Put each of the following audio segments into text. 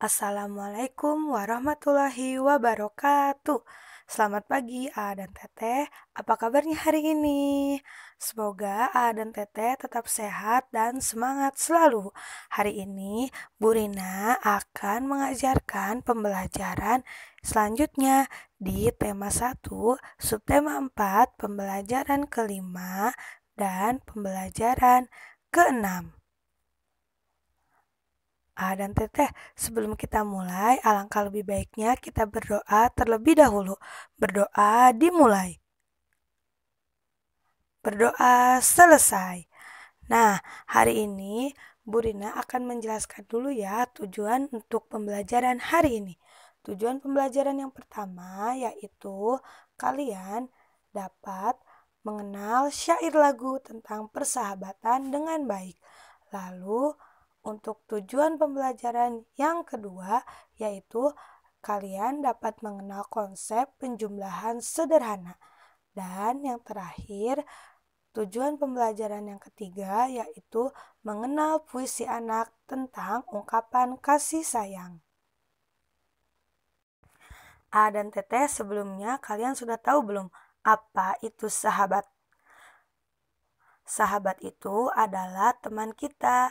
Assalamualaikum warahmatullahi wabarakatuh. Selamat pagi A dan Teteh. Apa kabarnya hari ini? Semoga A dan Teteh tetap sehat dan semangat selalu. Hari ini Bu Rina akan mengajarkan pembelajaran selanjutnya di tema 1, subtema 4, pembelajaran kelima dan pembelajaran keenam. Ah, dan teteh, sebelum kita mulai, alangkah lebih baiknya kita berdoa terlebih dahulu. Berdoa dimulai. Berdoa selesai. Nah, hari ini Bu Rina akan menjelaskan dulu ya tujuan untuk pembelajaran hari ini. Tujuan pembelajaran yang pertama yaitu kalian dapat mengenal syair lagu tentang persahabatan dengan baik. Lalu, untuk tujuan pembelajaran yang kedua, yaitu kalian dapat mengenal konsep penjumlahan sederhana. Dan yang terakhir, Tujuan pembelajaran yang ketiga yaitu mengenal puisi anak tentang ungkapan kasih sayang. A dan Teteh sebelumnya kalian sudah tahu belum apa itu sahabat? Sahabat itu adalah teman kita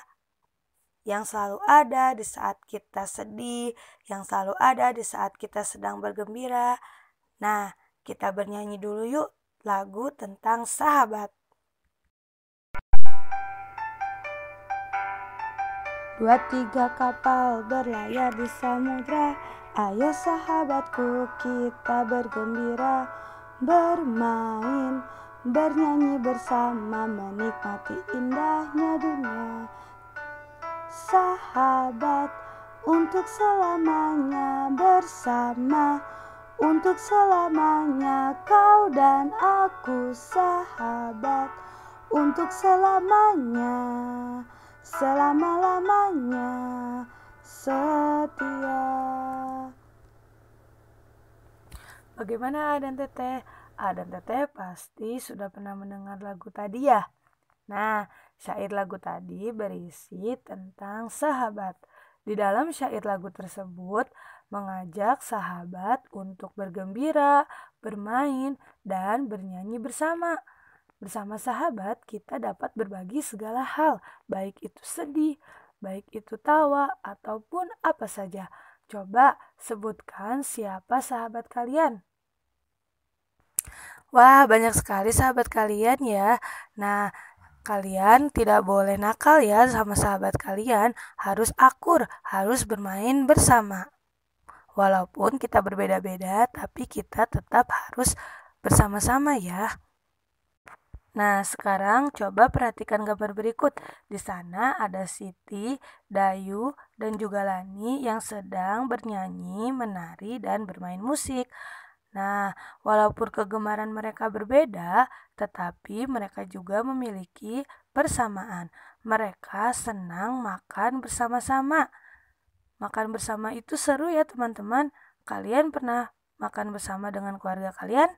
yang selalu ada di saat kita sedih, yang selalu ada di saat kita sedang bergembira. Nah, kita bernyanyi dulu yuk lagu tentang sahabat. Dua tiga kapal berlayar di samudra Ayo sahabatku kita bergembira Bermain, bernyanyi bersama Menikmati indahnya dunia Sahabat untuk selamanya bersama untuk selamanya kau dan aku sahabat untuk selamanya selama-lamanya setia Bagaimana Adan Teteh? Adan Teteh pasti sudah pernah mendengar lagu tadi ya? Nah, syair lagu tadi berisi tentang sahabat. Di dalam syair lagu tersebut mengajak sahabat untuk bergembira, bermain, dan bernyanyi bersama. Bersama sahabat, kita dapat berbagi segala hal, baik itu sedih, baik itu tawa, ataupun apa saja. Coba sebutkan siapa sahabat kalian. Wah, banyak sekali sahabat kalian ya. Nah, Kalian tidak boleh nakal ya sama sahabat kalian, harus akur, harus bermain bersama. Walaupun kita berbeda-beda, tapi kita tetap harus bersama-sama ya. Nah, sekarang coba perhatikan gambar berikut. Di sana ada Siti, Dayu, dan juga Lani yang sedang bernyanyi, menari, dan bermain musik. Nah, walaupun kegemaran mereka berbeda, tetapi mereka juga memiliki persamaan. Mereka senang makan bersama-sama. Makan bersama itu seru ya, teman-teman. Kalian pernah makan bersama dengan keluarga kalian?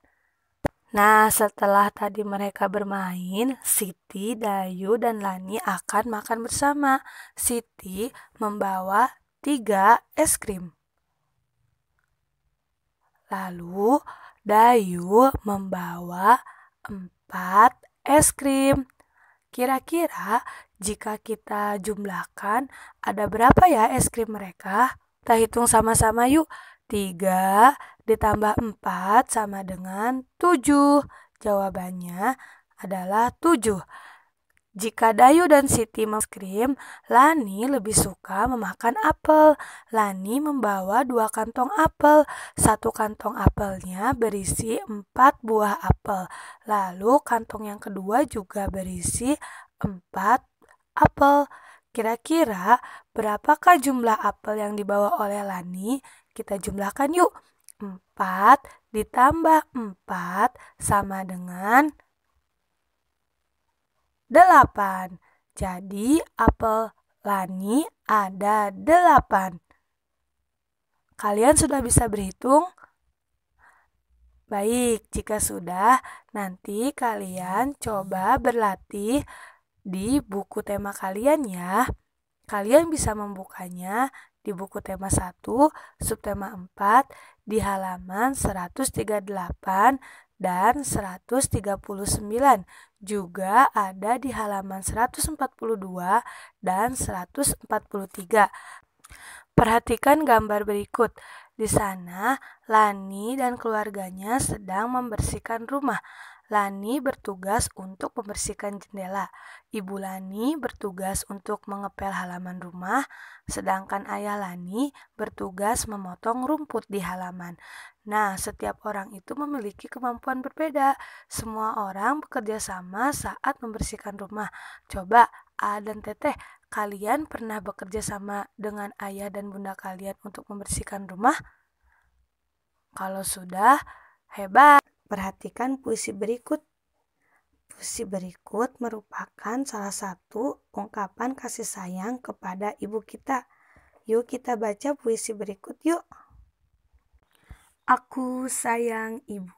Nah, setelah tadi mereka bermain, Siti, Dayu, dan Lani akan makan bersama. Siti membawa tiga es krim. Lalu Dayu membawa empat es krim. Kira-kira jika kita jumlahkan ada berapa ya es krim mereka? Kita hitung sama-sama yuk. 3 ditambah 4 sama dengan 7. Jawabannya adalah 7. Jika Dayu dan Siti meskrim, Lani lebih suka memakan apel. Lani membawa dua kantong apel. Satu kantong apelnya berisi empat buah apel. Lalu kantong yang kedua juga berisi empat apel. Kira-kira berapakah jumlah apel yang dibawa oleh Lani? Kita jumlahkan yuk. Empat ditambah empat sama dengan delapan. Jadi apel Lani ada delapan. Kalian sudah bisa berhitung? Baik, jika sudah, nanti kalian coba berlatih di buku tema kalian ya. Kalian bisa membukanya di buku tema 1, subtema 4, di halaman 138 dan 139. Juga ada di halaman 142 dan 143. Perhatikan gambar berikut. Di sana, Lani dan keluarganya sedang membersihkan rumah. Lani bertugas untuk membersihkan jendela. Ibu Lani bertugas untuk mengepel halaman rumah, sedangkan ayah Lani bertugas memotong rumput di halaman. Nah, setiap orang itu memiliki kemampuan berbeda. Semua orang bekerja sama saat membersihkan rumah. Coba A dan Teteh, kalian pernah bekerja sama dengan ayah dan bunda kalian untuk membersihkan rumah? Kalau sudah, hebat. Perhatikan puisi berikut. Puisi berikut merupakan salah satu ungkapan kasih sayang kepada ibu kita. Yuk kita baca puisi berikut yuk. Aku sayang ibu.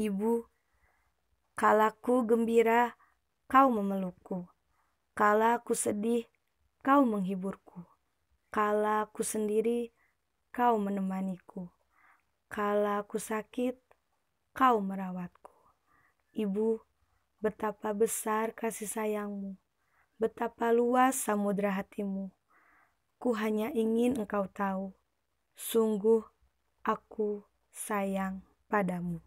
Ibu, kalaku gembira, kau memelukku. Kala aku sedih, kau menghiburku. Kala aku sendiri, kau menemaniku. Kala aku sakit, kau merawatku. Ibu, betapa besar kasih sayangmu, betapa luas samudera hatimu. Ku hanya ingin engkau tahu, sungguh aku sayang padamu.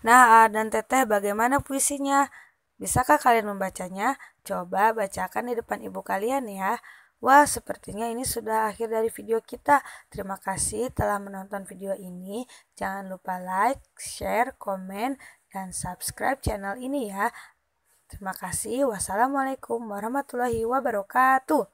Nah, dan Teteh bagaimana puisinya? Bisakah kalian membacanya? Coba bacakan di depan ibu kalian ya. Wah, sepertinya ini sudah akhir dari video kita. Terima kasih telah menonton video ini. Jangan lupa like, share, komen, dan subscribe channel ini ya. Terima kasih. Wassalamualaikum warahmatullahi wabarakatuh.